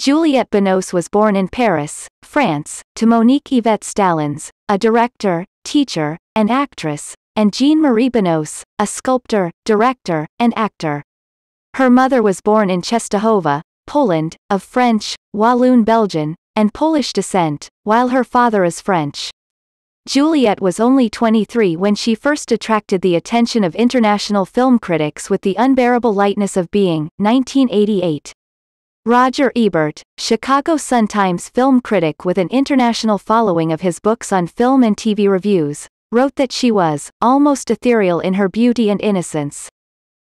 Juliette Binoche was born in Paris, France, to Monique Yvette Stalins, a director, teacher, and actress, and Jean-Marie Binoche, a sculptor, director, and actor. Her mother was born in Czestochowa, Poland, of French, Walloon Belgian, and Polish descent, while her father is French. Juliette was only 23 when she first attracted the attention of international film critics with The Unbearable Lightness of Being, 1988. Roger Ebert, Chicago Sun-Times film critic with an international following of his books on film and TV reviews, wrote that she was almost ethereal in her beauty and innocence.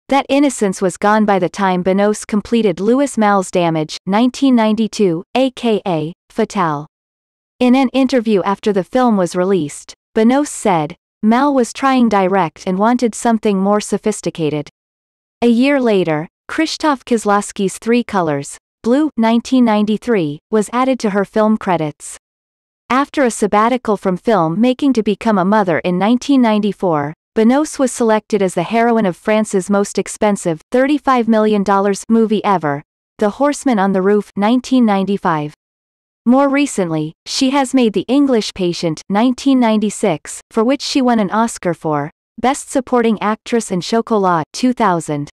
That innocence was gone by the time Benos completed Louis Malle's Damage, 1992, aka *Fatal*). In an interview after the film was released, Benos said, Mal was trying direct and wanted something more sophisticated. A year later, Krzysztof Kieslowski's Three Colors, Blue 1993, was added to her film credits. After a sabbatical from film making to become a mother in 1994, Benos was selected as the heroine of France's most expensive $35 million movie ever, The Horseman on the Roof 1995. More recently, she has made The English Patient 1996, for which she won an Oscar for Best Supporting Actress and Chocolat 2000.